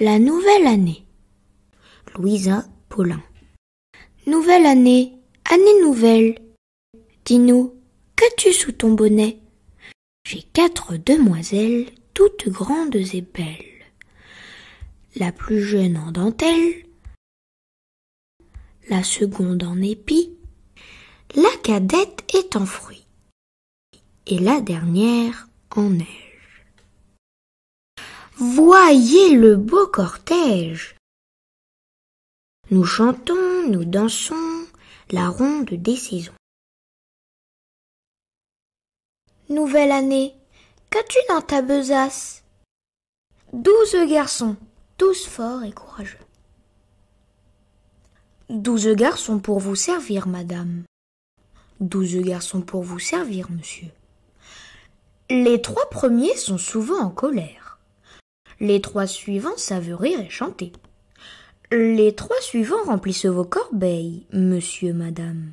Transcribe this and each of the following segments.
La nouvelle année. Louisa Paulin. Nouvelle année, année nouvelle. Dis-nous, qu'as-tu sous ton bonnet J'ai quatre demoiselles, toutes grandes et belles. La plus jeune en dentelle, la seconde en épi, la cadette est en fruit et la dernière en neige. Voyez le beau cortège. Nous chantons, nous dansons la ronde des saisons. Nouvelle année, qu'as-tu dans ta besace Douze garçons, tous forts et courageux. Douze garçons pour vous servir, madame. Douze garçons pour vous servir, monsieur. Les trois premiers sont souvent en colère. Les trois suivants savent rire et chanter. Les trois suivants remplissent vos corbeilles, monsieur, madame,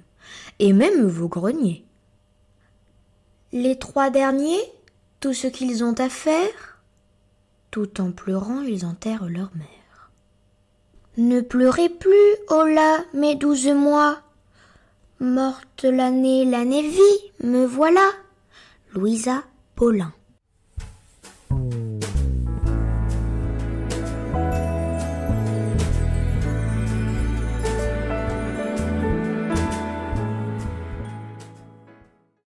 et même vos greniers. Les trois derniers, tout ce qu'ils ont à faire. Tout en pleurant, ils enterrent leur mère. Ne pleurez plus, oh là, mes douze mois. Morte l'année, l'année vie, me voilà. Louisa Paulin.